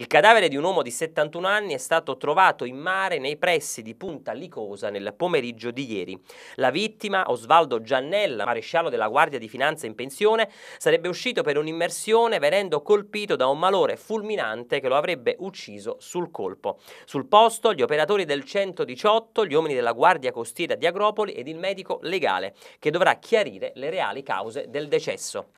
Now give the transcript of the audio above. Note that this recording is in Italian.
Il cadavere di un uomo di 71 anni è stato trovato in mare nei pressi di Punta Licosa nel pomeriggio di ieri. La vittima, Osvaldo Giannella, maresciallo della Guardia di Finanza in pensione, sarebbe uscito per un'immersione venendo colpito da un malore fulminante che lo avrebbe ucciso sul colpo. Sul posto gli operatori del 118, gli uomini della Guardia Costiera di Agropoli ed il medico legale che dovrà chiarire le reali cause del decesso.